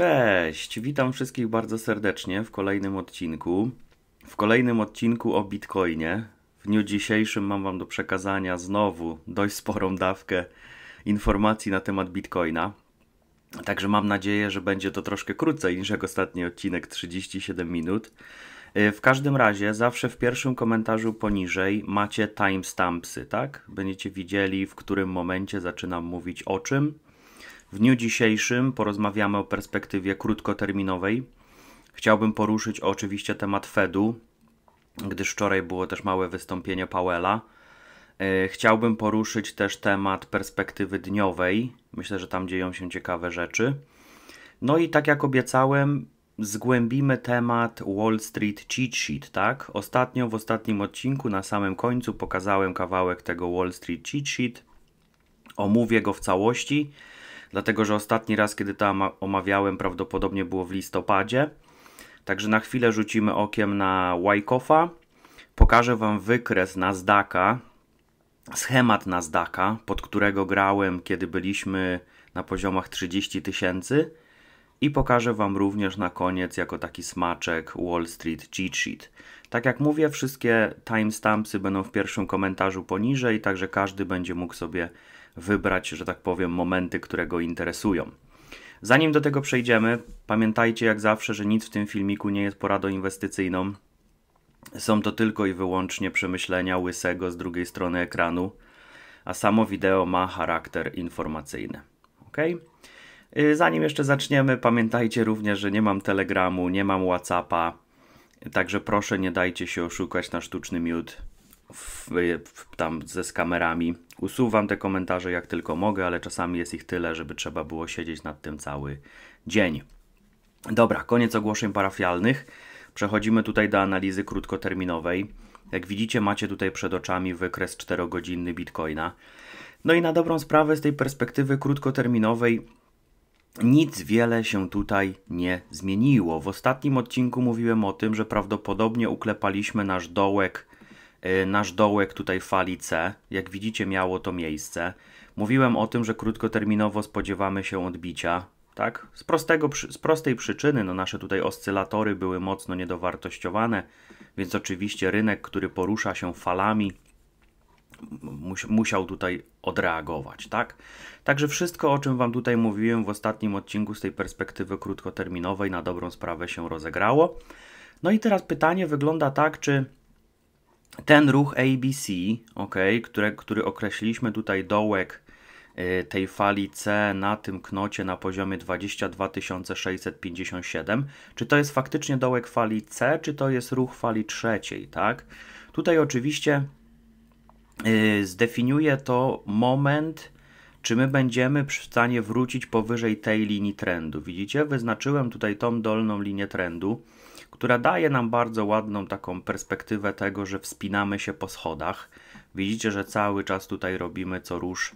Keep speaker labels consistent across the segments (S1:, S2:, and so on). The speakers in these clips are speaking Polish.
S1: Cześć, witam wszystkich bardzo serdecznie w kolejnym odcinku. W kolejnym odcinku o Bitcoinie. W dniu dzisiejszym mam Wam do przekazania znowu dość sporą dawkę informacji na temat Bitcoina. Także mam nadzieję, że będzie to troszkę krócej niż jak ostatni odcinek 37 minut. E, w każdym razie, zawsze w pierwszym komentarzu poniżej macie timestampsy, tak? Będziecie widzieli, w którym momencie zaczynam mówić o czym w dniu dzisiejszym porozmawiamy o perspektywie krótkoterminowej. Chciałbym poruszyć oczywiście temat Fedu, gdyż wczoraj było też małe wystąpienie Powella. E, chciałbym poruszyć też temat perspektywy dniowej. Myślę, że tam dzieją się ciekawe rzeczy. No i tak jak obiecałem, zgłębimy temat Wall Street Cheat Sheet, tak? Ostatnio w ostatnim odcinku na samym końcu pokazałem kawałek tego Wall Street Cheat Sheet. Omówię go w całości dlatego że ostatni raz, kiedy to omawiałem, prawdopodobnie było w listopadzie. Także na chwilę rzucimy okiem na Wyckofa. Pokażę Wam wykres Nasdaqa, schemat Nasdaqa, pod którego grałem, kiedy byliśmy na poziomach 30 tysięcy. I pokażę Wam również na koniec, jako taki smaczek, Wall Street Cheat Sheet. Tak jak mówię, wszystkie timestampsy będą w pierwszym komentarzu poniżej, także każdy będzie mógł sobie wybrać, że tak powiem, momenty, które go interesują. Zanim do tego przejdziemy, pamiętajcie jak zawsze, że nic w tym filmiku nie jest poradą inwestycyjną. Są to tylko i wyłącznie przemyślenia łysego z drugiej strony ekranu, a samo wideo ma charakter informacyjny. Ok? Y, zanim jeszcze zaczniemy, pamiętajcie również, że nie mam Telegramu, nie mam WhatsAppa, także proszę nie dajcie się oszukać na sztuczny miód w, w, tam ze z kamerami. Usuwam te komentarze jak tylko mogę, ale czasami jest ich tyle, żeby trzeba było siedzieć nad tym cały dzień. Dobra, koniec ogłoszeń parafialnych. Przechodzimy tutaj do analizy krótkoterminowej. Jak widzicie, macie tutaj przed oczami wykres 4-godzinny Bitcoina. No i na dobrą sprawę z tej perspektywy krótkoterminowej nic wiele się tutaj nie zmieniło. W ostatnim odcinku mówiłem o tym, że prawdopodobnie uklepaliśmy nasz dołek Y, nasz dołek tutaj fali C. Jak widzicie, miało to miejsce. Mówiłem o tym, że krótkoterminowo spodziewamy się odbicia. Tak? Z, prostego, z prostej przyczyny no nasze tutaj oscylatory były mocno niedowartościowane, więc oczywiście rynek, który porusza się falami, musiał tutaj odreagować, tak? Także wszystko, o czym Wam tutaj mówiłem w ostatnim odcinku z tej perspektywy krótkoterminowej na dobrą sprawę się rozegrało. No i teraz pytanie wygląda tak, czy ten ruch ABC, ok, które, który określiliśmy tutaj dołek y, tej fali C na tym knocie na poziomie 22657, czy to jest faktycznie dołek fali C, czy to jest ruch fali trzeciej, tak? Tutaj oczywiście y, zdefiniuje to moment, czy my będziemy w stanie wrócić powyżej tej linii trendu. Widzicie, wyznaczyłem tutaj tą dolną linię trendu, która daje nam bardzo ładną taką perspektywę tego, że wspinamy się po schodach. Widzicie, że cały czas tutaj robimy co rusz,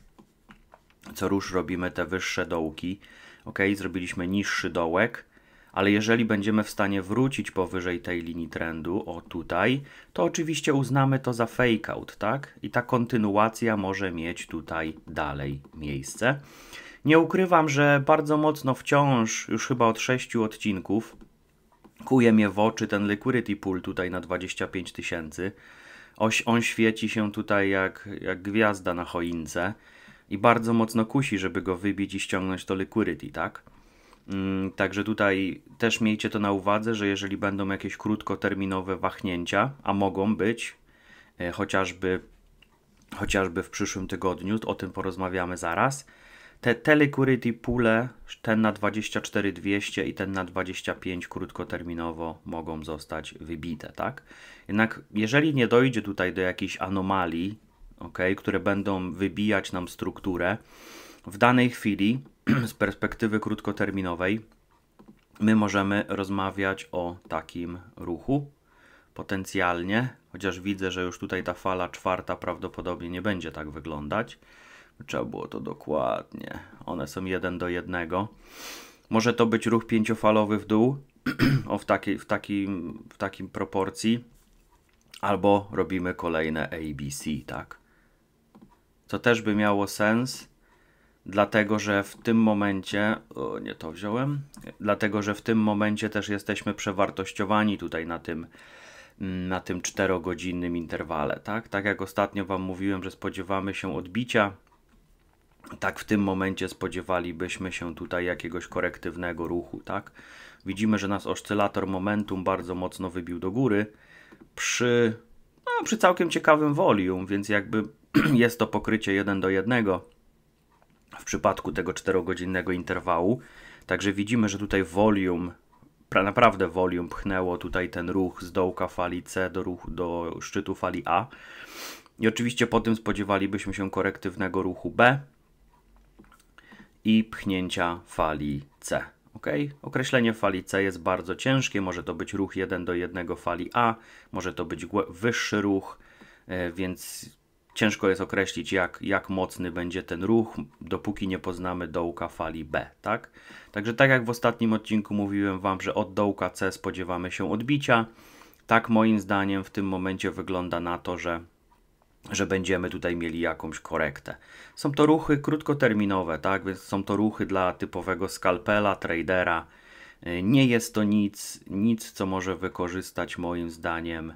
S1: co rusz robimy te wyższe dołki. Ok, zrobiliśmy niższy dołek, ale jeżeli będziemy w stanie wrócić powyżej tej linii trendu, o tutaj, to oczywiście uznamy to za fake out, tak? I ta kontynuacja może mieć tutaj dalej miejsce. Nie ukrywam, że bardzo mocno wciąż, już chyba od sześciu odcinków, Kuje mnie w oczy ten liquidity pool tutaj na 25 tysięcy. Oś, on świeci się tutaj jak, jak gwiazda na choince i bardzo mocno kusi, żeby go wybić i ściągnąć to liquidity, tak? Mm, także tutaj też miejcie to na uwadze, że jeżeli będą jakieś krótkoterminowe wahnięcia, a mogą być, e, chociażby, chociażby w przyszłym tygodniu, o tym porozmawiamy zaraz, te Telequity pule, ten na 24200 i ten na 25 krótkoterminowo mogą zostać wybite, tak? Jednak jeżeli nie dojdzie tutaj do jakichś anomalii, okay, które będą wybijać nam strukturę, w danej chwili z perspektywy krótkoterminowej my możemy rozmawiać o takim ruchu potencjalnie, chociaż widzę, że już tutaj ta fala czwarta prawdopodobnie nie będzie tak wyglądać. Trzeba było to dokładnie. One są jeden do jednego. Może to być ruch pięciofalowy w dół, o w, takiej, w, takim, w takim proporcji. Albo robimy kolejne ABC, tak? Co też by miało sens, dlatego że w tym momencie, o, nie to wziąłem, dlatego że w tym momencie też jesteśmy przewartościowani tutaj na tym, na tym 4-godzinnym interwale, tak? Tak jak ostatnio Wam mówiłem, że spodziewamy się odbicia tak w tym momencie spodziewalibyśmy się tutaj jakiegoś korektywnego ruchu, tak? Widzimy, że nas oscylator momentum bardzo mocno wybił do góry przy, no, przy całkiem ciekawym volume, więc jakby jest to pokrycie 1 do 1 w przypadku tego 4-godzinnego interwału. Także widzimy, że tutaj volume, naprawdę volume pchnęło tutaj ten ruch z dołka fali C do, ruchu, do szczytu fali A. I oczywiście po tym spodziewalibyśmy się korektywnego ruchu B, i pchnięcia fali C. Ok? Określenie fali C jest bardzo ciężkie, może to być ruch 1 do 1 fali A, może to być wyższy ruch, e, więc ciężko jest określić, jak, jak mocny będzie ten ruch, dopóki nie poznamy dołka fali B, tak? Także tak jak w ostatnim odcinku mówiłem Wam, że od dołka C spodziewamy się odbicia, tak moim zdaniem w tym momencie wygląda na to, że że będziemy tutaj mieli jakąś korektę. Są to ruchy krótkoterminowe, tak? Więc są to ruchy dla typowego skalpela, tradera. Nie jest to nic, nic co może wykorzystać moim zdaniem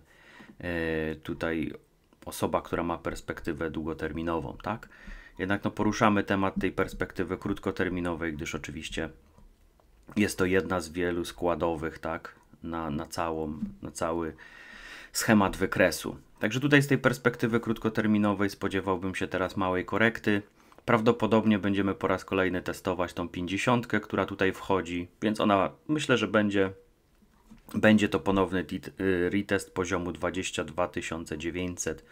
S1: e, tutaj osoba, która ma perspektywę długoterminową, tak? Jednak no, poruszamy temat tej perspektywy krótkoterminowej, gdyż oczywiście jest to jedna z wielu składowych, tak? Na, na, całą, na cały schemat wykresu. Także tutaj z tej perspektywy krótkoterminowej spodziewałbym się teraz małej korekty. Prawdopodobnie będziemy po raz kolejny testować tą 50, która tutaj wchodzi, więc ona myślę, że będzie, będzie to ponowny y, retest poziomu 22900,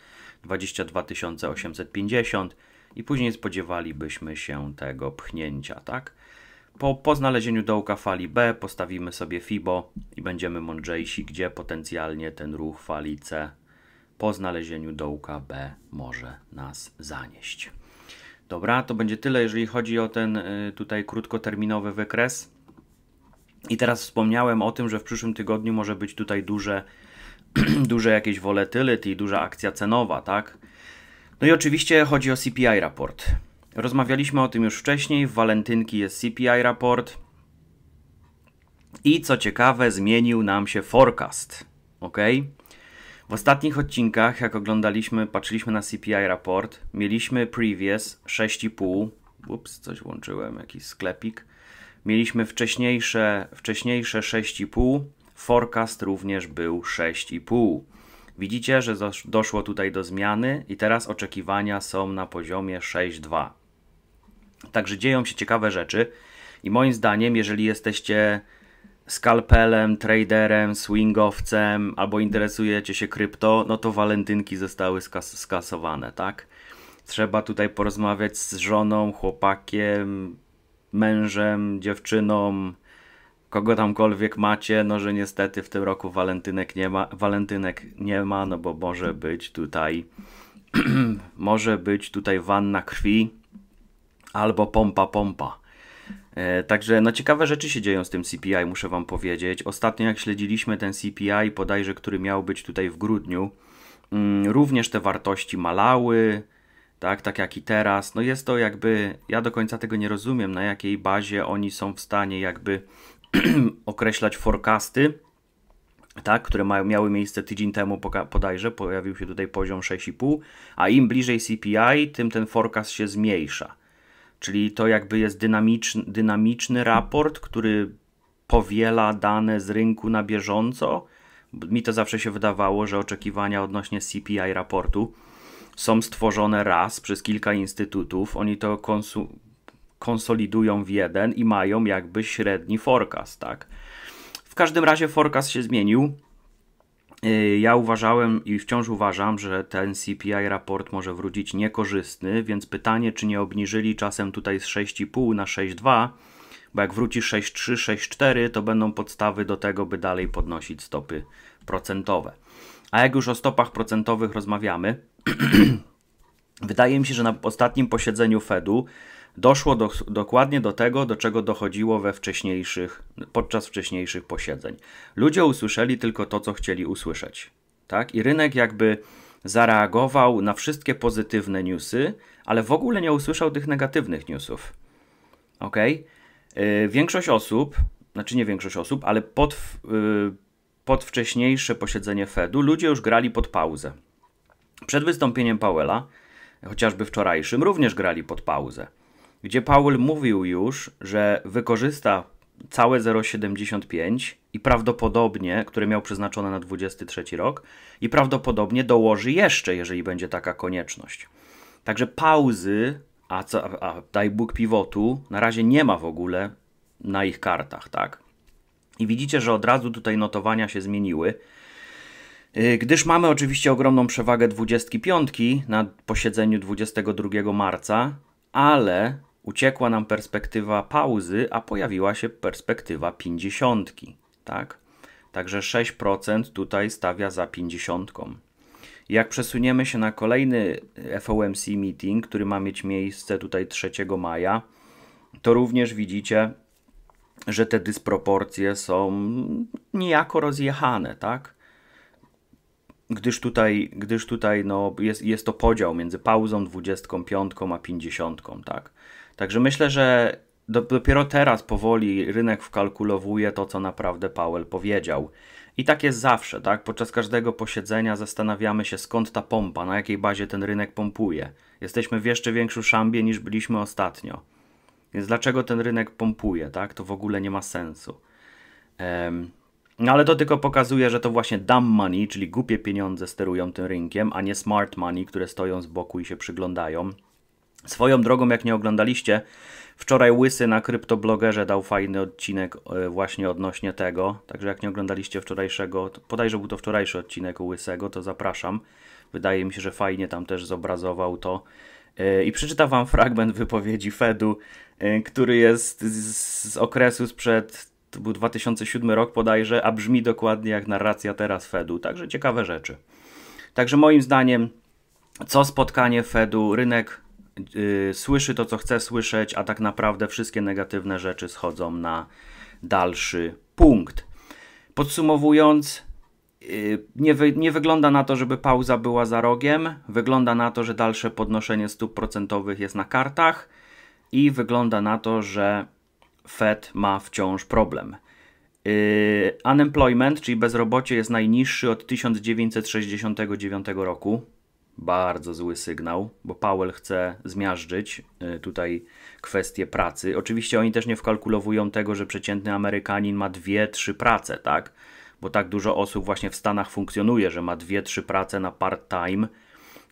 S1: 22850 i później spodziewalibyśmy się tego pchnięcia, tak? Po, po znalezieniu dołka fali B postawimy sobie FIBO i będziemy mądrzejsi, gdzie potencjalnie ten ruch fali C po znalezieniu dołka B może nas zanieść. Dobra, to będzie tyle, jeżeli chodzi o ten y, tutaj krótkoterminowy wykres. I teraz wspomniałem o tym, że w przyszłym tygodniu może być tutaj duże, duże jakieś volatility, duża akcja cenowa, tak? No i oczywiście chodzi o CPI raport. Rozmawialiśmy o tym już wcześniej, w walentynki jest CPI raport. I co ciekawe, zmienił nam się forecast, ok? W ostatnich odcinkach, jak oglądaliśmy, patrzyliśmy na CPI raport, mieliśmy previous 6,5, ups, coś włączyłem, jakiś sklepik. Mieliśmy wcześniejsze, wcześniejsze 6,5, forecast również był 6,5. Widzicie, że doszło tutaj do zmiany i teraz oczekiwania są na poziomie 6,2. Także dzieją się ciekawe rzeczy i moim zdaniem, jeżeli jesteście skalpelem, traderem, swingowcem albo interesujecie się krypto, no to walentynki zostały skas skasowane, tak? Trzeba tutaj porozmawiać z żoną, chłopakiem, mężem, dziewczyną, kogo tamkolwiek macie, no że niestety w tym roku walentynek nie ma, walentynek nie ma, no bo może być tutaj może być tutaj wanna krwi albo pompa pompa. E, także no ciekawe rzeczy się dzieją z tym CPI, muszę Wam powiedzieć. Ostatnio jak śledziliśmy ten CPI, podajże, który miał być tutaj w grudniu, mm, również te wartości malały, tak, tak jak i teraz. No jest to jakby, ja do końca tego nie rozumiem, na jakiej bazie oni są w stanie jakby określać forecasty, tak, które mają, miały miejsce tydzień temu podajże, pojawił się tutaj poziom 6,5, a im bliżej CPI, tym ten forecast się zmniejsza. Czyli to jakby jest dynamiczny, dynamiczny raport, który powiela dane z rynku na bieżąco. Mi to zawsze się wydawało, że oczekiwania odnośnie CPI raportu są stworzone raz przez kilka instytutów. Oni to konsolidują w jeden i mają jakby średni forecast, tak? W każdym razie forecast się zmienił Y, ja uważałem i wciąż uważam, że ten CPI raport może wrócić niekorzystny, więc pytanie, czy nie obniżyli czasem tutaj z 6,5 na 6,2, bo jak wróci 6,3, 6,4, to będą podstawy do tego, by dalej podnosić stopy procentowe. A jak już o stopach procentowych rozmawiamy, wydaje mi się, że na ostatnim posiedzeniu Fedu doszło do, dokładnie do tego, do czego dochodziło we wcześniejszych, podczas wcześniejszych posiedzeń. Ludzie usłyszeli tylko to, co chcieli usłyszeć. Tak? I rynek jakby zareagował na wszystkie pozytywne newsy, ale w ogóle nie usłyszał tych negatywnych newsów. Ok? Yy, większość osób, znaczy nie większość osób, ale pod, yy, pod wcześniejsze posiedzenie Fedu ludzie już grali pod pauzę. Przed wystąpieniem Powella, chociażby wczorajszym, również grali pod pauzę gdzie Paul mówił już, że wykorzysta całe 0,75 i prawdopodobnie, które miał przeznaczone na 23 rok, i prawdopodobnie dołoży jeszcze, jeżeli będzie taka konieczność. Także pauzy, a, co, a daj Bóg pivotu, na razie nie ma w ogóle na ich kartach, tak? I widzicie, że od razu tutaj notowania się zmieniły. Y, gdyż mamy oczywiście ogromną przewagę 25 na posiedzeniu 22 marca, ale uciekła nam perspektywa pauzy, a pojawiła się perspektywa pięćdziesiątki, tak? Także 6% tutaj stawia za pięćdziesiątką. Jak przesuniemy się na kolejny e, FOMC meeting, który ma mieć miejsce tutaj 3 maja, to również widzicie, że te dysproporcje są niejako rozjechane, tak? gdyż tutaj, gdyż tutaj no, jest, jest to podział między pauzą 25 a 50, tak? Także myślę, że dopiero teraz powoli rynek wkalkulowuje to, co naprawdę Powell powiedział. I tak jest zawsze, tak? Podczas każdego posiedzenia zastanawiamy się, skąd ta pompa, na jakiej bazie ten rynek pompuje. Jesteśmy w jeszcze większym szambie niż byliśmy ostatnio. Więc dlaczego ten rynek pompuje, tak? To w ogóle nie ma sensu. Um, no ale to tylko pokazuje, że to właśnie dumb money, czyli głupie pieniądze sterują tym rynkiem, a nie smart money, które stoją z boku i się przyglądają. Swoją drogą, jak nie oglądaliście, wczoraj Łysy na kryptoblogerze dał fajny odcinek e, właśnie odnośnie tego. Także jak nie oglądaliście wczorajszego, że był to wczorajszy odcinek Łysego, to zapraszam. Wydaje mi się, że fajnie tam też zobrazował to. E, I przeczytam wam fragment wypowiedzi Fedu, e, który jest z okresu sprzed to był 2007 rok bodajże, a brzmi dokładnie jak narracja teraz Fedu. Także ciekawe rzeczy. Także moim zdaniem, co spotkanie Fedu, rynek yy, słyszy to, co chce słyszeć, a tak naprawdę wszystkie negatywne rzeczy schodzą na dalszy punkt. Podsumowując, y, nie, wy, nie, wygląda na to, żeby pauza była za rogiem. Wygląda na to, że dalsze podnoszenie stóp procentowych jest na kartach i wygląda na to, że Fed ma wciąż problem. Yy, unemployment, czyli bezrobocie, jest najniższy od 1969 roku. Bardzo zły sygnał, bo Powell chce zmiażdżyć yy, tutaj kwestię pracy. Oczywiście oni też nie wkalkulowują tego, że przeciętny Amerykanin ma dwie, trzy prace, tak? Bo tak dużo osób właśnie w Stanach funkcjonuje, że ma dwie, trzy prace na part-time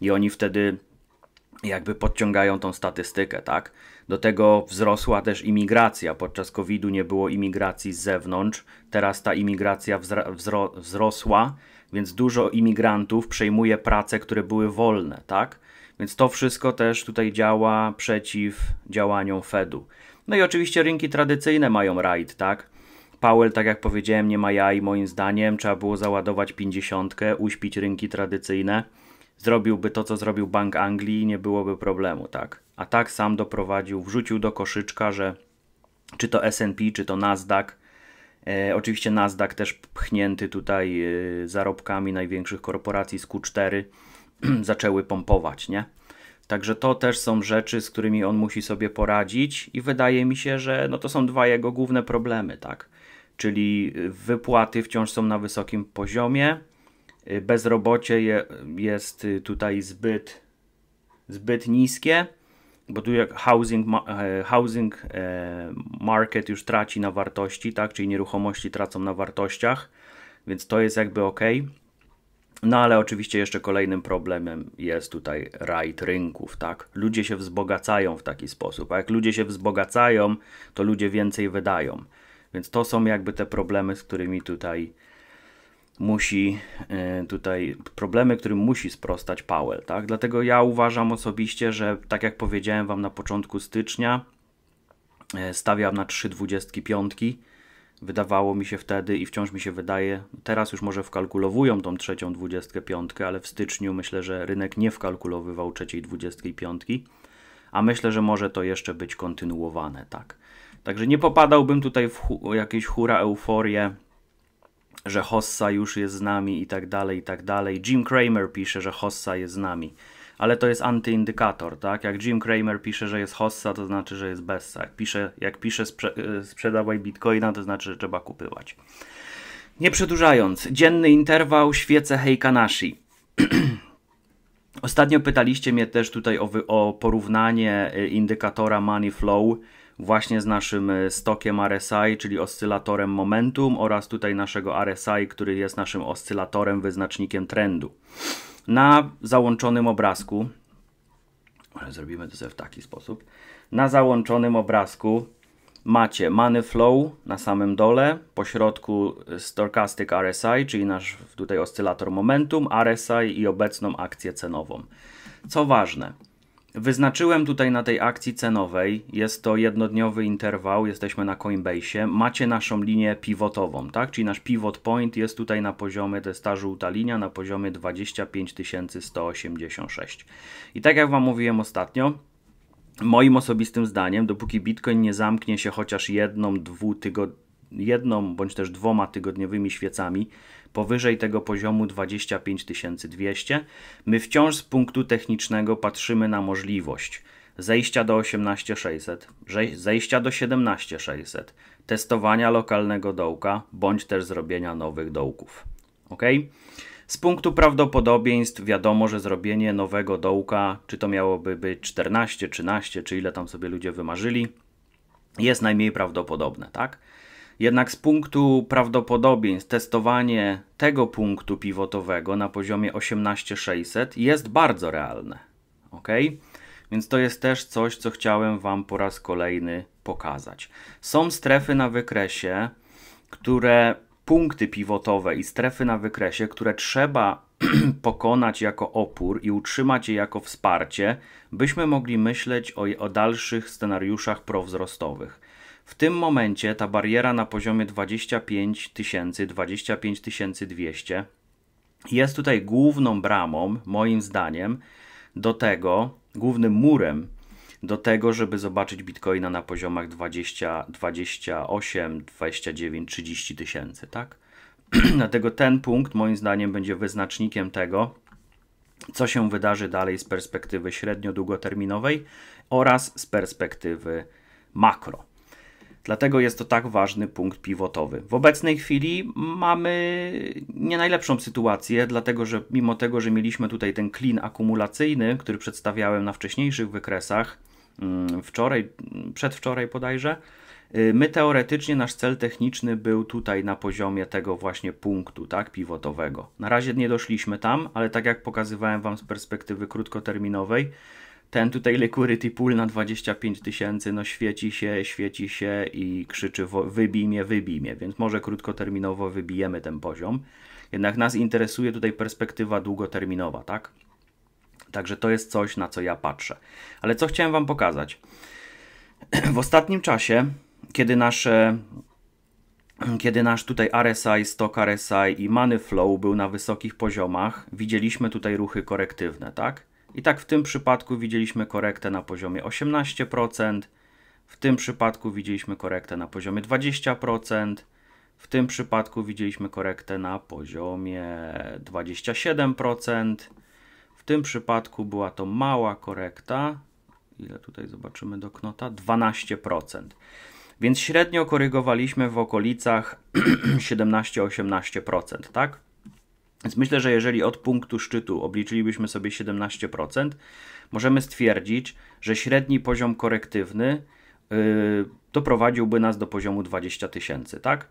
S1: i oni wtedy jakby podciągają tą statystykę, tak? Do tego wzrosła też imigracja. Podczas COVID-u nie było imigracji z zewnątrz. Teraz ta imigracja wzro wzrosła, więc dużo imigrantów przejmuje prace, które były wolne, tak? Więc to wszystko też tutaj działa przeciw działaniom Fedu. No i oczywiście rynki tradycyjne mają rajd, tak? Powell, tak jak powiedziałem, nie ma jaj, moim zdaniem. Trzeba było załadować 50, uśpić rynki tradycyjne zrobiłby to, co zrobił Bank Anglii i nie byłoby problemu, tak. A tak sam doprowadził, wrzucił do koszyczka, że czy to S&P, czy to Nasdaq, e, oczywiście Nasdaq też pchnięty tutaj e, zarobkami największych korporacji z Q4 zaczęły pompować, nie? Także to też są rzeczy, z którymi on musi sobie poradzić i wydaje mi się, że no to są dwa jego główne problemy, tak? Czyli wypłaty wciąż są na wysokim poziomie, Y, bezrobocie je, jest y, tutaj zbyt, zbyt niskie, bo tu jak housing, e, housing e, market już traci na wartości, tak? czyli nieruchomości tracą na wartościach, więc to jest jakby ok. No ale oczywiście jeszcze kolejnym problemem jest tutaj rajd rynków, tak? Ludzie się wzbogacają w taki sposób, a jak ludzie się wzbogacają, to ludzie więcej wydają. Więc to są jakby te problemy, z którymi tutaj musi e, tutaj, problemy, którym musi sprostać Powell, tak? Dlatego ja uważam osobiście, że tak jak powiedziałem Wam na początku stycznia, e, stawiam na 3,25. Wydawało mi się wtedy i wciąż mi się wydaje, teraz już może wkalkulowują tą trzecią 25, ale w styczniu myślę, że rynek nie wkalkulowywał trzeciej 25, a myślę, że może to jeszcze być kontynuowane, tak. Także nie popadałbym tutaj w hu jakieś hura euforię, że Hossa już jest z nami i tak dalej, i tak dalej. Jim Cramer pisze, że Hossa jest z nami. Ale to jest antyindykator, tak? Jak Jim Cramer pisze, że jest Hossa, to znaczy, że jest Bessa. Jak pisze, jak pisze sprze e, sprzedawaj bitcoina, to znaczy, że trzeba kupywać. Nie przedłużając, dzienny interwał świece Heikanashi. Ostatnio pytaliście mnie też tutaj o, o porównanie e, indykatora money flow właśnie z naszym e, stokiem RSI, czyli oscylatorem momentum oraz tutaj naszego RSI, który jest naszym oscylatorem, wyznacznikiem trendu. Na załączonym obrazku, zrobimy to sobie w taki sposób, na załączonym obrazku macie Money Flow na samym dole, po środku Stochastic RSI, czyli nasz tutaj oscylator momentum, RSI i obecną akcję cenową. Co ważne, Wyznaczyłem tutaj na tej akcji cenowej, jest to jednodniowy interwał, jesteśmy na Coinbase, macie naszą linię pivotową, tak? czyli nasz pivot point jest tutaj na poziomie, to jest ta żółta linia, na poziomie 25 186. I tak jak Wam mówiłem ostatnio, moim osobistym zdaniem, dopóki Bitcoin nie zamknie się chociaż jedną, tygod jedną bądź też dwoma tygodniowymi świecami, powyżej tego poziomu 25 200, my wciąż z punktu technicznego patrzymy na możliwość zejścia do 600, zejścia do 17600, testowania lokalnego dołka bądź też zrobienia nowych dołków. Ok? Z punktu prawdopodobieństw wiadomo, że zrobienie nowego dołka, czy to miałoby być 14, 13, czy ile tam sobie ludzie wymarzyli, jest najmniej prawdopodobne, tak? Jednak z punktu prawdopodobieństw testowanie tego punktu pivotowego na poziomie 18600 jest bardzo realne. Ok? Więc to jest też coś, co chciałem Wam po raz kolejny pokazać. Są strefy na wykresie, które punkty pivotowe i strefy na wykresie, które trzeba pokonać jako opór i utrzymać je jako wsparcie, byśmy mogli myśleć o, o dalszych scenariuszach prowzrostowych. W tym momencie ta bariera na poziomie 25 tysięcy, 25 200 jest tutaj główną bramą, moim zdaniem, do tego, głównym murem do tego, żeby zobaczyć bitcoina na poziomach 20, 28, 29, 30 tysięcy, tak? Dlatego ten punkt moim zdaniem będzie wyznacznikiem tego, co się wydarzy dalej z perspektywy średnio-długoterminowej oraz z perspektywy makro. Dlatego jest to tak ważny punkt pivotowy. W obecnej chwili mamy nie najlepszą sytuację, dlatego że mimo tego, że mieliśmy tutaj ten klin akumulacyjny, który przedstawiałem na wcześniejszych wykresach, mm, wczoraj, przedwczoraj bodajże, y, my teoretycznie nasz cel techniczny był tutaj na poziomie tego właśnie punktu, tak, pivotowego. Na razie nie doszliśmy tam, ale tak jak pokazywałem Wam z perspektywy krótkoterminowej, ten tutaj Liquidity Pool na 25 tysięcy, no świeci się, świeci się i krzyczy wybij mnie, wybij mnie, więc może krótkoterminowo wybijemy ten poziom. Jednak nas interesuje tutaj perspektywa długoterminowa, tak? Także to jest coś, na co ja patrzę. Ale co chciałem Wam pokazać? W ostatnim czasie, kiedy nasze kiedy nasz tutaj RSI, stock RSI i money flow był na wysokich poziomach, widzieliśmy tutaj ruchy korektywne, tak? I tak w tym przypadku widzieliśmy korektę na poziomie 18%, w tym przypadku widzieliśmy korektę na poziomie 20%, w tym przypadku widzieliśmy korektę na poziomie 27%, w tym przypadku była to mała korekta, ile tutaj zobaczymy do knota, 12%. Więc średnio korygowaliśmy w okolicach 17-18%, tak? Więc myślę, że jeżeli od punktu szczytu obliczylibyśmy sobie 17%, możemy stwierdzić, że średni poziom korektywny y, doprowadziłby nas do poziomu 20 tysięcy, tak?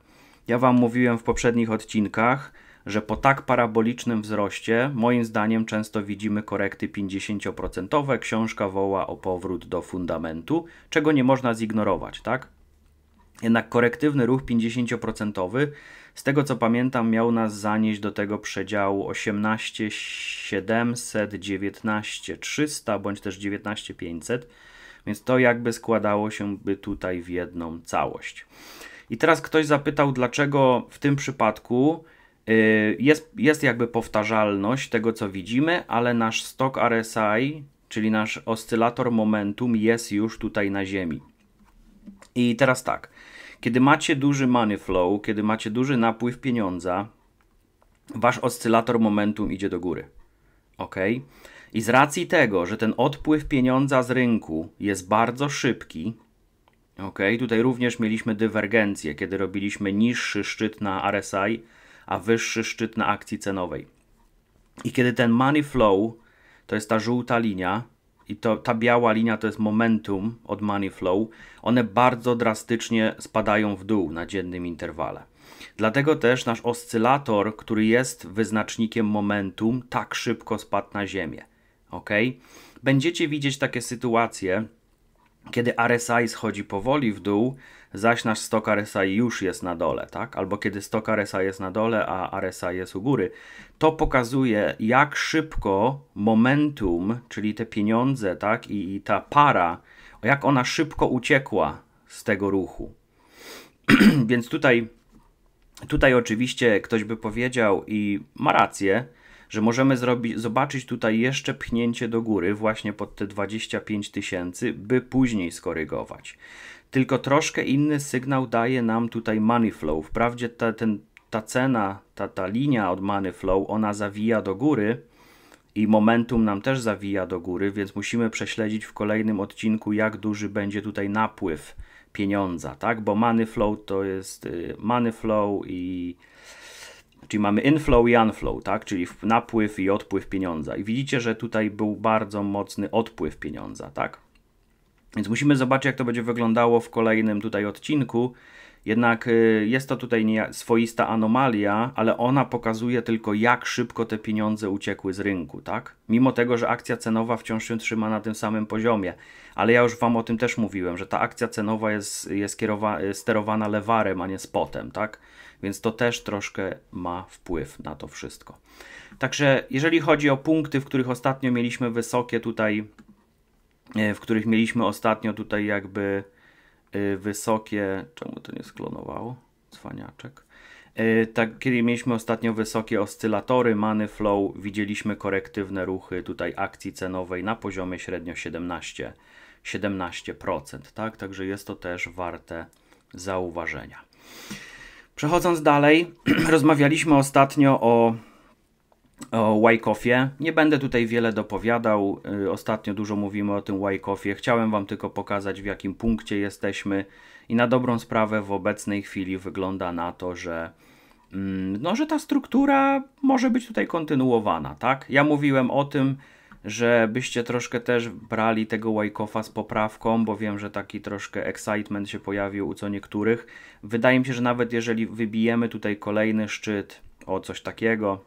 S1: Ja Wam mówiłem w poprzednich odcinkach, że po tak parabolicznym wzroście, moim zdaniem, często widzimy korekty 50%. Książka woła o powrót do fundamentu, czego nie można zignorować, tak? Jednak korektywny ruch 50% z tego co pamiętam miał nas zanieść do tego przedziału 18 700, 19 300 bądź też 19 500. Więc to jakby składało się by tutaj w jedną całość. I teraz ktoś zapytał, dlaczego w tym przypadku y, jest, jest jakby powtarzalność tego, co widzimy, ale nasz stok RSI, czyli nasz oscylator momentum, jest już tutaj na Ziemi. I teraz tak. Kiedy macie duży money flow, kiedy macie duży napływ pieniądza, wasz oscylator momentum idzie do góry. Ok? I z racji tego, że ten odpływ pieniądza z rynku jest bardzo szybki, ok? Tutaj również mieliśmy dywergencję, kiedy robiliśmy niższy szczyt na RSI, a wyższy szczyt na akcji cenowej. I kiedy ten money flow, to jest ta żółta linia, i to, ta biała linia to jest momentum od money flow, one bardzo drastycznie spadają w dół na dziennym interwale. Dlatego też nasz oscylator, który jest wyznacznikiem momentum, tak szybko spadł na ziemię. Ok? Będziecie widzieć takie sytuacje, kiedy RSI schodzi powoli w dół, zaś nasz stok RSI już jest na dole, tak? albo kiedy stok RSI jest na dole, a RSI jest u góry, to pokazuje, jak szybko momentum, czyli te pieniądze tak? I, i ta para, jak ona szybko uciekła z tego ruchu. Więc tutaj, tutaj oczywiście ktoś by powiedział i ma rację, że możemy zrobić, zobaczyć tutaj jeszcze pchnięcie do góry, właśnie pod te 25 tysięcy, by później skorygować. Tylko troszkę inny sygnał daje nam tutaj money flow. Wprawdzie ta, ten, ta cena, ta, ta linia od money flow, ona zawija do góry i momentum nam też zawija do góry, więc musimy prześledzić w kolejnym odcinku, jak duży będzie tutaj napływ pieniądza, tak? Bo money flow to jest y, money flow i czyli mamy inflow i unflow, tak? Czyli napływ i odpływ pieniądza. I widzicie, że tutaj był bardzo mocny odpływ pieniądza, tak? Więc musimy zobaczyć, jak to będzie wyglądało w kolejnym tutaj odcinku. Jednak y, jest to tutaj swoista anomalia, ale ona pokazuje tylko, jak szybko te pieniądze uciekły z rynku, tak? Mimo tego, że akcja cenowa wciąż się trzyma na tym samym poziomie. Ale ja już Wam o tym też mówiłem, że ta akcja cenowa jest, jest y, sterowana lewarem, a nie spotem, tak? Więc to też troszkę ma wpływ na to wszystko. Także jeżeli chodzi o punkty, w których ostatnio mieliśmy wysokie tutaj E, w których mieliśmy ostatnio tutaj jakby e, wysokie, czemu to nie sklonowało? Cwaniaczek. E, tak, kiedy mieliśmy ostatnio wysokie oscylatory, money flow, widzieliśmy korektywne ruchy tutaj akcji cenowej na poziomie średnio 17, 17%, tak? Także jest to też warte zauważenia. Przechodząc dalej, rozmawialiśmy ostatnio o o Wyckoffie. Nie będę tutaj wiele dopowiadał. Y, ostatnio dużo mówimy o tym Wyckoffie. Chciałem Wam tylko pokazać, w jakim punkcie jesteśmy. I na dobrą sprawę w obecnej chwili wygląda na to, że, mm, no, że ta struktura może być tutaj kontynuowana. Tak? Ja mówiłem o tym, żebyście troszkę też brali tego Wajkofa z poprawką, bo wiem, że taki troszkę excitement się pojawił u co niektórych. Wydaje mi się, że nawet jeżeli wybijemy tutaj kolejny szczyt o coś takiego,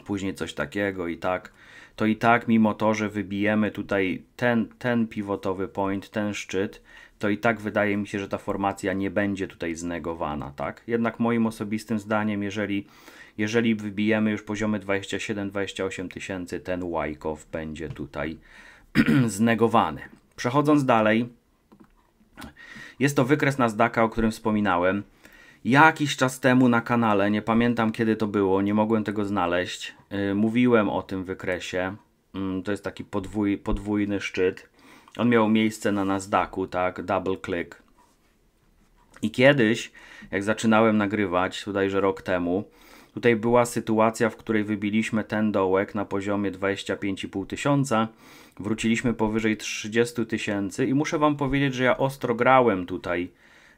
S1: później coś takiego i tak, to i tak mimo to, że wybijemy tutaj ten, ten pivotowy point, ten szczyt, to i tak wydaje mi się, że ta formacja nie będzie tutaj znegowana, tak? Jednak moim osobistym zdaniem, jeżeli, jeżeli wybijemy już poziomy 27-28 tysięcy, ten Wyckoff będzie tutaj znegowany. Przechodząc dalej, jest to wykres na zdaka, o którym wspominałem jakiś czas temu na kanale, nie pamiętam kiedy to było, nie mogłem tego znaleźć. Y, mówiłem o tym wykresie. Mm, to jest taki podwój, podwójny szczyt. On miał miejsce na Nasdaqu, tak, double click. I kiedyś, jak zaczynałem nagrywać, tutaj że rok temu, tutaj była sytuacja, w której wybiliśmy ten dołek na poziomie 25,5 tysiąca, wróciliśmy powyżej 30 tysięcy i muszę Wam powiedzieć, że ja ostro grałem tutaj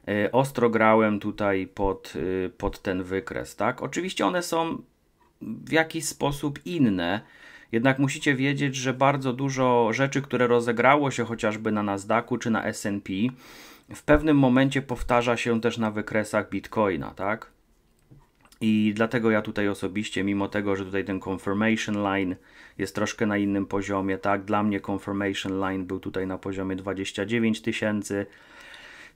S1: E, ostro grałem tutaj pod, e, pod ten wykres, tak? Oczywiście one są w jakiś sposób inne, jednak musicie wiedzieć, że bardzo dużo rzeczy, które rozegrało się chociażby na Nasdaqu czy na S&P, w pewnym momencie powtarza się też na wykresach Bitcoina, tak? I dlatego ja tutaj osobiście, mimo tego, że tutaj ten confirmation line jest troszkę na innym poziomie, tak? Dla mnie confirmation line był tutaj na poziomie 29 tysięcy,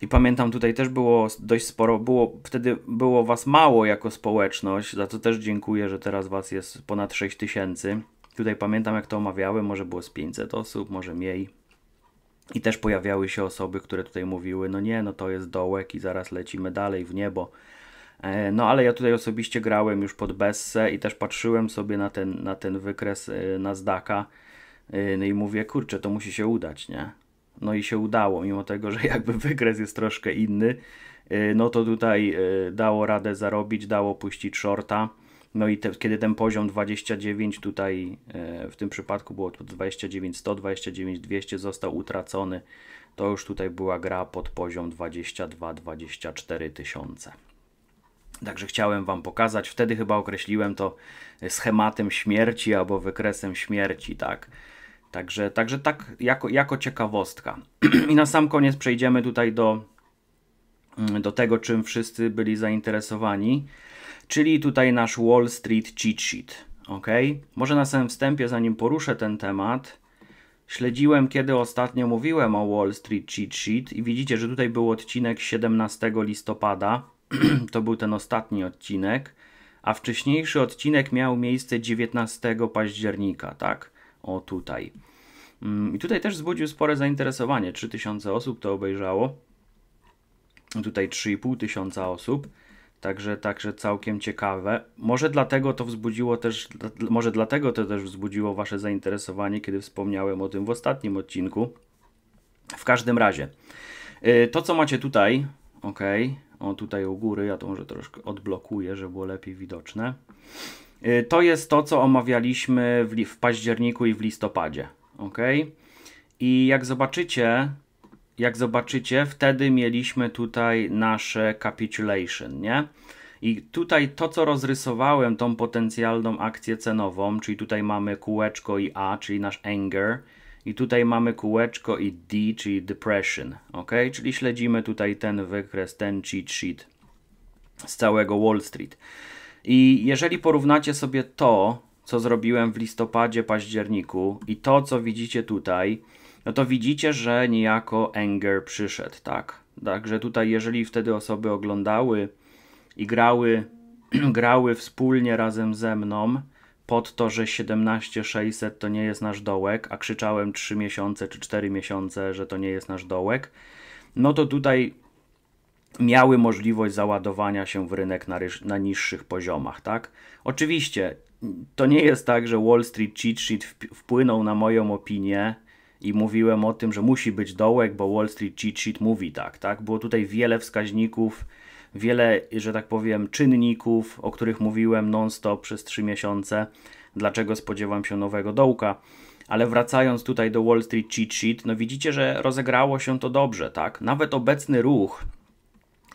S1: i pamiętam tutaj też było dość sporo, było, wtedy było was mało jako społeczność, za to też dziękuję, że teraz was jest ponad 6 tysięcy. Tutaj pamiętam jak to omawiałem, może było z 500 osób, może mniej. I też pojawiały się osoby, które tutaj mówiły, no nie, no to jest dołek i zaraz lecimy dalej w niebo. E, no ale ja tutaj osobiście grałem już pod Bessę i też patrzyłem sobie na ten, na ten wykres e, zdaka, e, no i mówię, kurczę, to musi się udać, nie? No i się udało, mimo tego, że jakby wykres jest troszkę inny, y, no to tutaj y, dało radę zarobić, dało puścić shorta. No i te, kiedy ten poziom 29 tutaj y, w tym przypadku było 29 100, 29 200 został utracony, to już tutaj była gra pod poziom 22 24 tysiące. Także chciałem Wam pokazać, wtedy chyba określiłem to schematem śmierci albo wykresem śmierci, tak? Także, także tak jako, jako ciekawostka. I na sam koniec przejdziemy tutaj do, mm, do tego, czym wszyscy byli zainteresowani, czyli tutaj nasz Wall Street Cheat Sheet. Ok? Może na samym wstępie, zanim poruszę ten temat, śledziłem, kiedy ostatnio mówiłem o Wall Street Cheat Sheet i widzicie, że tutaj był odcinek 17 listopada. to był ten ostatni odcinek, a wcześniejszy odcinek miał miejsce 19 października, tak? o tutaj. Mm, I tutaj też wzbudził spore zainteresowanie. 3000 osób to obejrzało. Tutaj 3,5 tysiąca osób. Także, także całkiem ciekawe. Może dlatego to wzbudziło też, może dlatego to też wzbudziło Wasze zainteresowanie, kiedy wspomniałem o tym w ostatnim odcinku. W każdym razie, y, to co macie tutaj, ok, o tutaj u góry, ja to może troszkę odblokuję, żeby było lepiej widoczne. Y, to jest to, co omawialiśmy w, w październiku i w listopadzie. Ok? I jak zobaczycie, jak zobaczycie, wtedy mieliśmy tutaj nasze capitulation, nie? I tutaj to, co rozrysowałem, tą potencjalną akcję cenową, czyli tutaj mamy kółeczko i A, czyli nasz anger, i tutaj mamy kółeczko i D, czyli depression, ok? Czyli śledzimy tutaj ten wykres, ten cheat sheet z całego Wall Street. I jeżeli porównacie sobie to, co zrobiłem w listopadzie, październiku i to, co widzicie tutaj, no to widzicie, że niejako anger przyszedł, tak? Także tutaj, jeżeli wtedy osoby oglądały i grały, grały wspólnie razem ze mną, pod to, że 17600 to nie jest nasz dołek, a krzyczałem 3 miesiące czy 4 miesiące, że to nie jest nasz dołek, no to tutaj miały możliwość załadowania się w rynek na, na, niższych poziomach, tak? Oczywiście to nie jest tak, że Wall Street Cheat Sheet wpłynął na moją opinię i mówiłem o tym, że musi być dołek, bo Wall Street Cheat Sheet mówi tak, tak? Było tutaj wiele wskaźników, wiele, że tak powiem, czynników, o których mówiłem non-stop przez 3 miesiące, dlaczego spodziewam się nowego dołka. Ale wracając tutaj do Wall Street Cheat Sheet, no widzicie, że rozegrało się to dobrze, tak? Nawet obecny ruch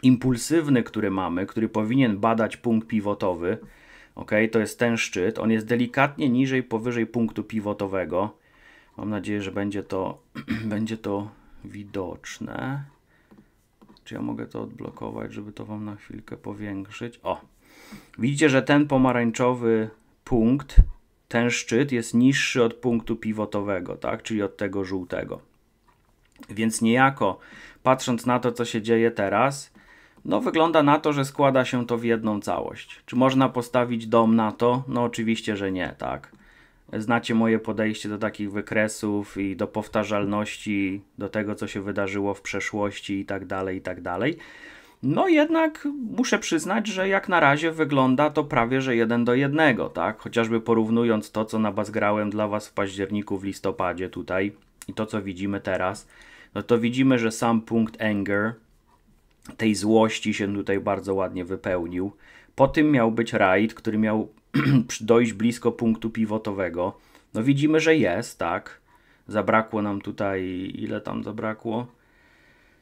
S1: impulsywny, który mamy, który powinien badać punkt pivotowy, ok, to jest ten szczyt, on jest delikatnie niżej, powyżej punktu pivotowego. Mam nadzieję, że będzie to, będzie to widoczne. Czy ja mogę to odblokować, żeby to Wam na chwilkę powiększyć? O, widzicie, że ten pomarańczowy punkt, ten szczyt jest niższy od punktu pivotowego, tak? czyli od tego żółtego. Więc niejako, patrząc na to, co się dzieje teraz, no wygląda na to, że składa się to w jedną całość. Czy można postawić dom na to? No oczywiście, że nie, tak. Znacie moje podejście do takich wykresów i do powtarzalności, do tego, co się wydarzyło w przeszłości i tak dalej, i tak dalej. No jednak muszę przyznać, że jak na razie wygląda to prawie, że jeden do jednego, tak? Chociażby porównując to, co nabazgrałem dla Was w październiku, w listopadzie tutaj i to, co widzimy teraz, no to widzimy, że sam punkt anger, tej złości się tutaj bardzo ładnie wypełnił. Po tym miał być rajd, który miał dojść blisko punktu pivotowego. No widzimy, że jest, tak. Zabrakło nam tutaj, ile tam zabrakło?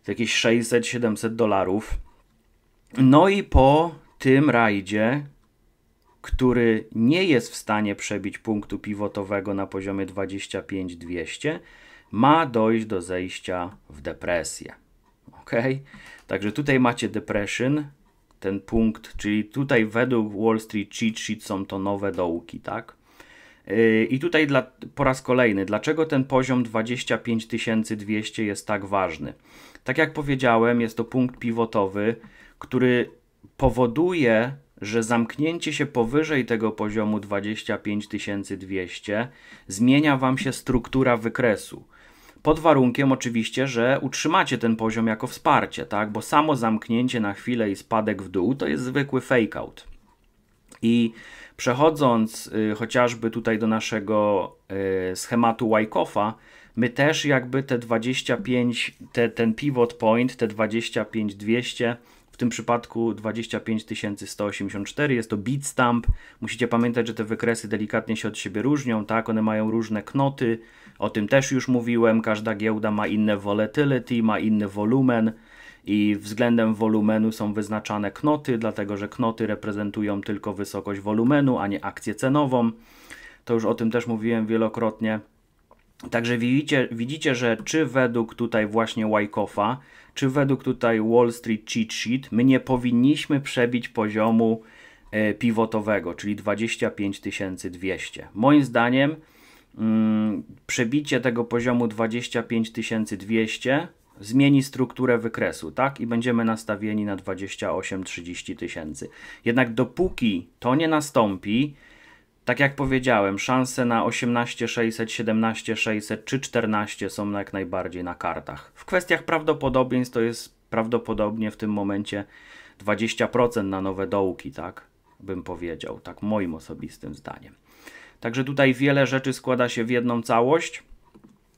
S1: Jakieś 600-700 dolarów. No i po tym rajdzie, który nie jest w stanie przebić punktu pivotowego na poziomie 25-200, ma dojść do zejścia w depresję. Okay? Także tutaj macie depression, ten punkt, czyli tutaj według Wall Street Cheat Sheet są to nowe dołki, tak? Yy, I tutaj dla, po raz kolejny, dlaczego ten poziom 25200 jest tak ważny? Tak jak powiedziałem, jest to punkt pivotowy, który powoduje, że zamknięcie się powyżej tego poziomu 25200 zmienia Wam się struktura wykresu. Pod warunkiem oczywiście, że utrzymacie ten poziom jako wsparcie, tak? Bo samo zamknięcie na chwilę i spadek w dół to jest zwykły fake out. I przechodząc y, chociażby tutaj do naszego y, schematu Wyckoff'a, my też jakby te 25, te, ten pivot point, te 25 200 tym przypadku 25184, jest to bitstamp. Musicie pamiętać, że te wykresy delikatnie się od siebie różnią, tak? One mają różne knoty, o tym też już mówiłem. Każda giełda ma inne volatility, ma inny wolumen i względem wolumenu są wyznaczane knoty, dlatego że knoty reprezentują tylko wysokość wolumenu, a nie akcję cenową. To już o tym też mówiłem wielokrotnie. Także widzicie, widzicie że czy według tutaj właśnie Wyckoff'a czy według tutaj Wall Street Cheat Sheet my nie powinniśmy przebić poziomu e, pivotowego, czyli 25 200. Moim zdaniem mm, przebicie tego poziomu 25 200 zmieni strukturę wykresu, tak? I będziemy nastawieni na 28-30 tysięcy. Jednak dopóki to nie nastąpi, tak jak powiedziałem, szanse na 18 600, 17 600 czy 14 są jak najbardziej na kartach. W kwestiach prawdopodobieństw to jest prawdopodobnie w tym momencie 20% na nowe dołki, tak bym powiedział, tak moim osobistym zdaniem. Także tutaj wiele rzeczy składa się w jedną całość.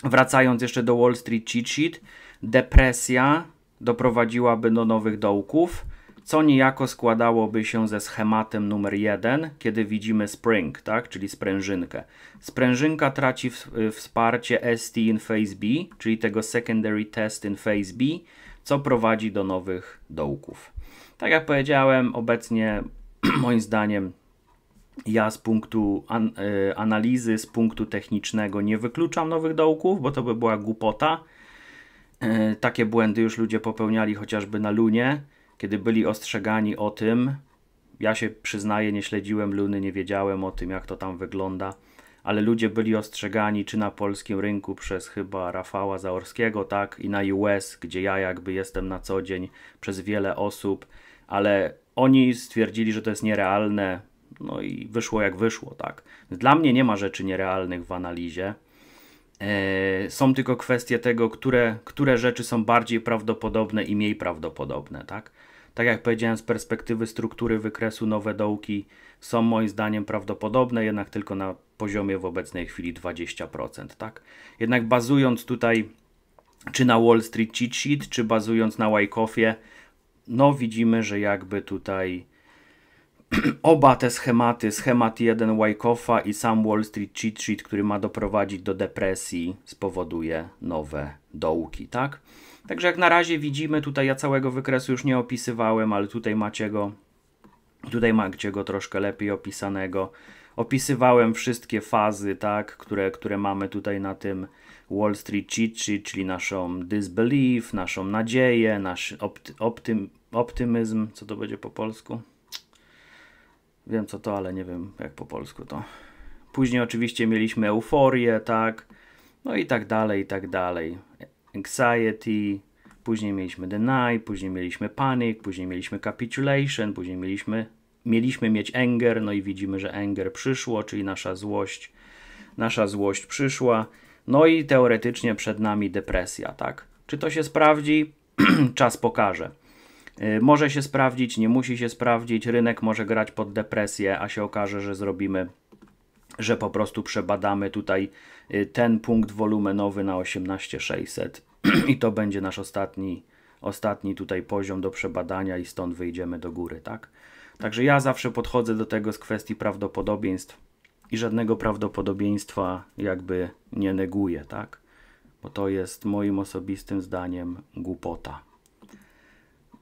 S1: Wracając jeszcze do Wall Street Cheat Sheet, depresja doprowadziłaby do nowych dołków co niejako składałoby się ze schematem numer 1, kiedy widzimy spring, tak, czyli sprężynkę. Sprężynka traci w, wsparcie ST in phase B, czyli tego secondary test in phase B, co prowadzi do nowych dołków. Tak jak powiedziałem, obecnie moim zdaniem ja z punktu an, y, analizy, z punktu technicznego nie wykluczam nowych dołków, bo to by była głupota. Y, takie błędy już ludzie popełniali chociażby na Lunie kiedy byli ostrzegani o tym, ja się przyznaję, nie śledziłem Luny, nie wiedziałem o tym, jak to tam wygląda, ale ludzie byli ostrzegani czy na polskim rynku przez chyba Rafała Zaorskiego, tak, i na US, gdzie ja jakby jestem na co dzień przez wiele osób, ale oni stwierdzili, że to jest nierealne, no i wyszło jak wyszło, tak. Dla mnie nie ma rzeczy nierealnych w analizie. E, są tylko kwestie tego, które, które rzeczy są bardziej prawdopodobne i mniej prawdopodobne, tak? Tak jak powiedziałem, z perspektywy struktury wykresu nowe dołki są moim zdaniem prawdopodobne, jednak tylko na poziomie w obecnej chwili 20%. Tak? Jednak bazując tutaj czy na Wall Street Cheat Sheet, czy bazując na Wyckoffie, no widzimy, że jakby tutaj oba te schematy, schemat 1 Wyckoffe'a i sam Wall Street Cheat Sheet, który ma doprowadzić do depresji, spowoduje nowe dołki, tak? Także jak na razie widzimy, tutaj ja całego wykresu już nie opisywałem, ale tutaj macie go, tutaj macie go troszkę lepiej opisanego. Opisywałem wszystkie fazy, tak, które, które mamy tutaj na tym Wall Street Cheat Sheet, czyli naszą disbelief, naszą nadzieję, nasz opty, optym, optymizm, co to będzie po polsku? Wiem co to, ale nie wiem jak po polsku to. Później oczywiście mieliśmy euforię, tak, no i tak dalej, i tak dalej. Anxiety, później mieliśmy Deny, później mieliśmy Panic, później mieliśmy Capitulation, później mieliśmy, mieliśmy mieć Anger, no i widzimy, że Anger przyszło, czyli nasza złość, nasza złość przyszła, no i teoretycznie przed nami depresja, tak? Czy to się sprawdzi? Czas pokaże. Y, może się sprawdzić, nie musi się sprawdzić, rynek może grać pod depresję, a się okaże, że zrobimy że po prostu przebadamy tutaj y, ten punkt wolumenowy na 18600 i to będzie nasz ostatni, ostatni tutaj poziom do przebadania i stąd wyjdziemy do góry, tak? Także ja zawsze podchodzę do tego z kwestii prawdopodobieństw i żadnego prawdopodobieństwa jakby nie neguję, tak? Bo to jest moim osobistym zdaniem głupota.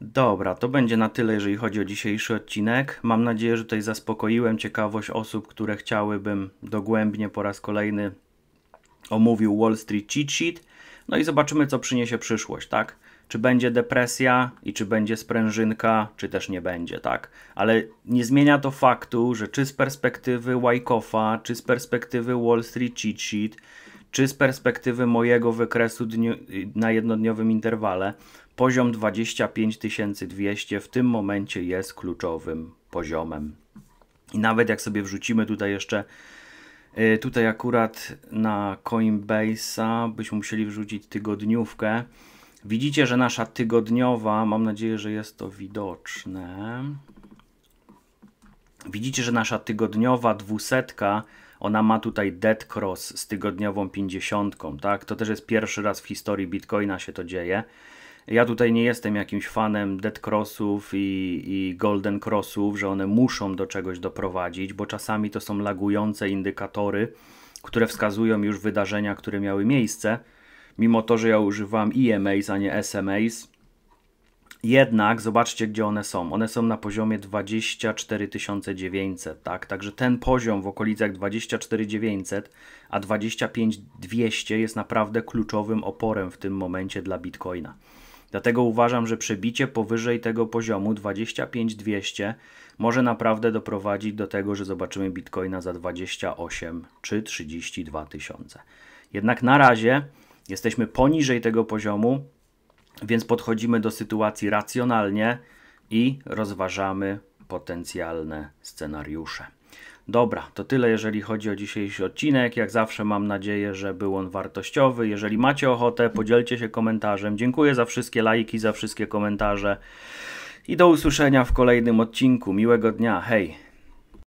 S1: Dobra, to będzie na tyle, jeżeli chodzi o dzisiejszy odcinek. Mam nadzieję, że tutaj zaspokoiłem ciekawość osób, które chciałybym dogłębnie po raz kolejny omówił Wall Street Cheat Sheet. No i zobaczymy, co przyniesie przyszłość, tak? Czy będzie depresja i czy będzie sprężynka, czy też nie będzie, tak? Ale nie zmienia to faktu, że czy z perspektywy Wyckofa, czy z perspektywy Wall Street Cheat Sheet, czy z perspektywy mojego wykresu dniu, na jednodniowym interwale, Poziom 25200 w tym momencie jest kluczowym poziomem. I nawet jak sobie wrzucimy tutaj jeszcze, y, tutaj akurat na Coinbase'a byśmy musieli wrzucić tygodniówkę. Widzicie, że nasza tygodniowa, mam nadzieję, że jest to widoczne. Widzicie, że nasza tygodniowa dwusetka, ona ma tutaj dead cross z tygodniową pięćdziesiątką, tak? To też jest pierwszy raz w historii Bitcoina się to dzieje. Ja tutaj nie jestem jakimś fanem Dead Crossów i, i Golden Crossów, że one muszą do czegoś doprowadzić, bo czasami to są lagujące indykatory, które wskazują już wydarzenia, które miały miejsce. Mimo to, że ja używam EMAs, a nie SMAs, jednak zobaczcie, gdzie one są. One są na poziomie 24900, tak? Także ten poziom w okolicach 24900, a 25200 jest naprawdę kluczowym oporem w tym momencie dla Bitcoina. Dlatego uważam, że przebicie powyżej tego poziomu 25200 może naprawdę doprowadzić do tego, że zobaczymy bitcoina za 28 czy 32 tysiące. Jednak na razie jesteśmy poniżej tego poziomu, więc podchodzimy do sytuacji racjonalnie i rozważamy potencjalne scenariusze. Dobra, to tyle jeżeli chodzi o dzisiejszy odcinek. Jak zawsze mam nadzieję, że był on wartościowy. Jeżeli macie ochotę, podzielcie się komentarzem. Dziękuję za wszystkie lajki, za wszystkie komentarze. I do usłyszenia w kolejnym odcinku. Miłego dnia. Hej!